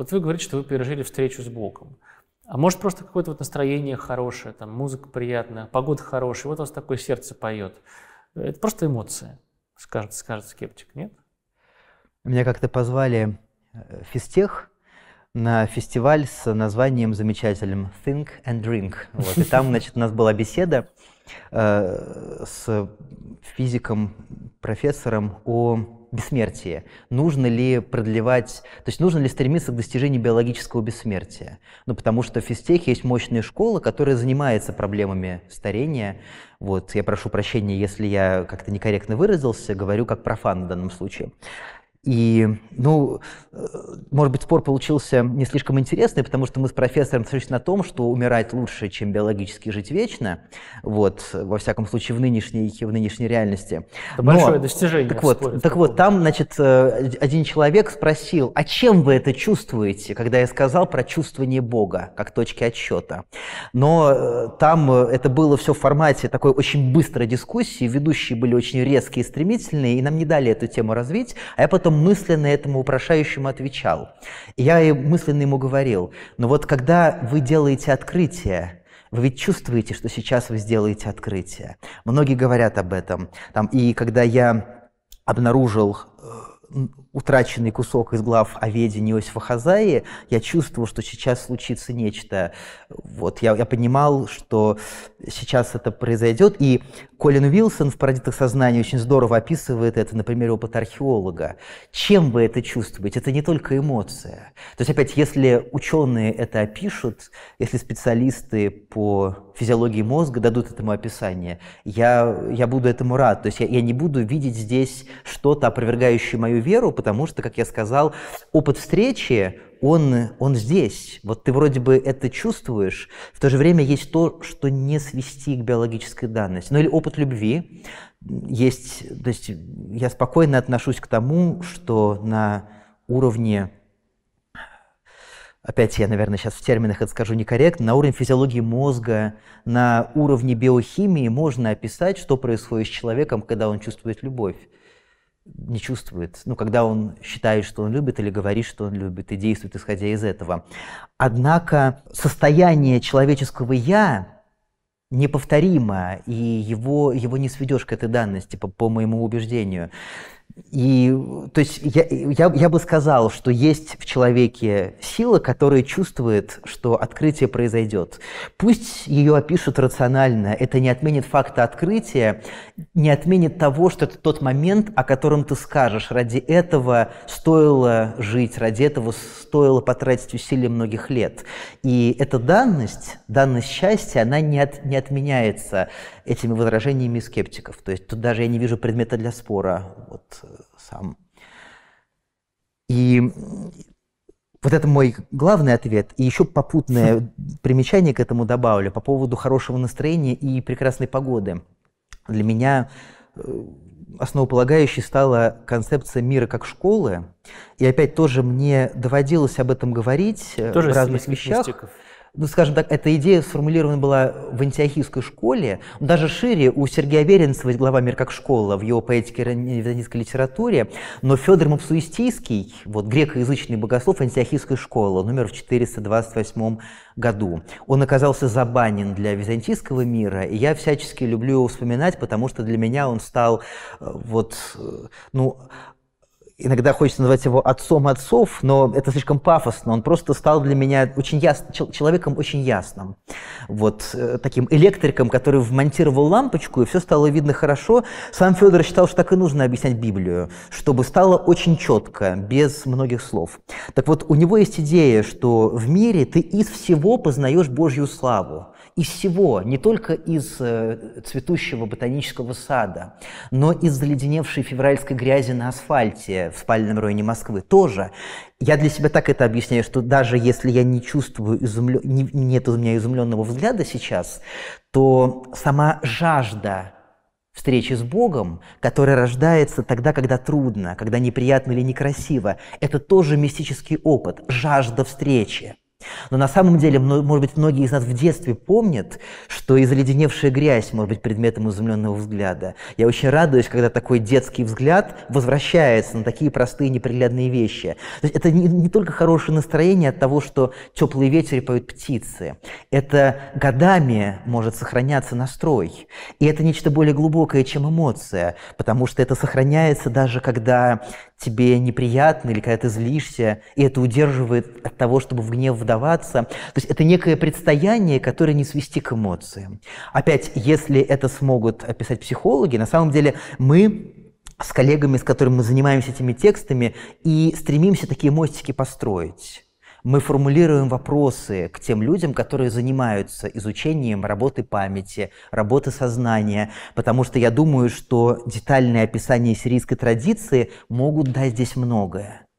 Вот вы говорите, что вы пережили встречу с Богом. А может, просто какое-то вот настроение хорошее, там, музыка приятная, погода хорошая, вот у вас такое сердце поет. Это просто эмоция, скажет, скажет скептик, нет? Меня как-то позвали в э, физтех на фестиваль с названием замечательным «Think and Drink». Вот. И там, значит, у нас была беседа э, с физиком-профессором о бессмертии? Нужно ли продлевать, то есть нужно ли стремиться к достижению биологического бессмертия? Ну, потому что в физтехе есть мощная школа, которая занимается проблемами старения. Вот, я прошу прощения, если я как-то некорректно выразился, говорю как профан в данном случае. И, ну, э, может быть, спор получился не слишком интересный, потому что мы с профессором сошлись на том, что умирать лучше, чем биологически жить вечно, вот, во всяком случае, в нынешней, в нынешней реальности. Это Но, большое достижение. Так вот, так вот, там, значит, э, один человек спросил, а чем вы это чувствуете, когда я сказал про чувствование Бога как точки отсчета? Но э, там это было все в формате такой очень быстрой дискуссии, ведущие были очень резкие и стремительные, и нам не дали эту тему развить, а я потом только мысленно этому вопрошающему отвечал. я и мысленно ему говорил, но вот когда вы делаете открытие, вы ведь чувствуете, что сейчас вы сделаете открытие. Многие говорят об этом. Там, и когда я обнаружил утраченный кусок из глав о ведении Иосифа Хазаи, я чувствовал, что сейчас случится нечто. Вот, я, я понимал, что сейчас это произойдет, и Колин Уилсон в «Парадитах сознания» очень здорово описывает это например, опыт археолога. Чем вы это чувствуете? Это не только эмоция. То есть, опять, если ученые это опишут, если специалисты по физиологии мозга дадут этому описание, я, я буду этому рад. То есть я, я не буду видеть здесь что-то, опровергающее мою веру, потому что, как я сказал, опыт встречи, он, он здесь. Вот ты вроде бы это чувствуешь, в то же время есть то, что не свести к биологической данности. Ну или опыт любви. Есть, то есть я спокойно отношусь к тому, что на уровне опять я, наверное, сейчас в терминах это скажу некорректно, на уровне физиологии мозга, на уровне биохимии можно описать, что происходит с человеком, когда он чувствует любовь. Не чувствует, ну, когда он считает, что он любит, или говорит, что он любит, и действует, исходя из этого. Однако состояние человеческого «я» неповторимо, и его, его не сведешь к этой данности, по, по моему убеждению. И, то есть, я, я, я бы сказал, что есть в человеке сила, которая чувствует, что открытие произойдет. Пусть ее опишут рационально, это не отменит факта открытия, не отменит того, что это тот момент, о котором ты скажешь, ради этого стоило жить, ради этого стоило потратить усилия многих лет. И эта данность, данность счастья, она не, от, не отменяется этими возражениями скептиков. То есть тут даже я не вижу предмета для спора. Вот сам. И вот это мой главный ответ. И еще попутное примечание к этому добавлю по поводу хорошего настроения и прекрасной погоды. Для меня э, основополагающей стала концепция мира как школы. И опять тоже мне доводилось об этом говорить э, Тоже в разных вещах. Мистиков ну, скажем так, эта идея сформулирована была в антиохийской школе, даже шире у Сергея Веренцева глава «Мир как школа» в его поэтике византийской литературе, но Федор Мапсуистийский, вот грекоязычный богослов антиохийской школы, номер в 428 году, он оказался забанен для византийского мира, и я всячески люблю его вспоминать, потому что для меня он стал э, вот, э, ну, иногда хочется назвать его отцом отцов, но это слишком пафосно. Он просто стал для меня очень ясным, человеком очень ясным. Вот э, таким электриком, который вмонтировал лампочку, и все стало видно хорошо. Сам Федор считал, что так и нужно объяснять Библию, чтобы стало очень четко, без многих слов. Так вот, у него есть идея, что в мире ты из всего познаешь Божью славу из всего, не только из э, цветущего ботанического сада, но из заледеневшей февральской грязи на асфальте, в спальном районе Москвы тоже. Я для себя так это объясняю, что даже если я не чувствую, изумлен... нет у меня изумленного взгляда сейчас, то сама жажда встречи с Богом, которая рождается тогда, когда трудно, когда неприятно или некрасиво, это тоже мистический опыт, жажда встречи. Но на самом деле, может быть, многие из нас в детстве помнят, что и заледеневшая грязь может быть предметом изумленного взгляда. Я очень радуюсь, когда такой детский взгляд возвращается на такие простые неприглядные вещи. То есть это не, не только хорошее настроение от того, что теплые ветер и поют птицы. Это годами может сохраняться настрой. И это нечто более глубокое, чем эмоция, потому что это сохраняется даже когда тебе неприятно или когда ты злишься, и это удерживает от того, чтобы в гнев вдаваться. То есть это некое предстояние, которое не свести к эмоциям. Опять, если это смогут описать психологи, на самом деле мы с коллегами, с которыми мы занимаемся этими текстами, и стремимся такие мостики построить мы формулируем вопросы к тем людям, которые занимаются изучением работы памяти, работы сознания, потому что я думаю, что детальное описание сирийской традиции могут дать здесь многое.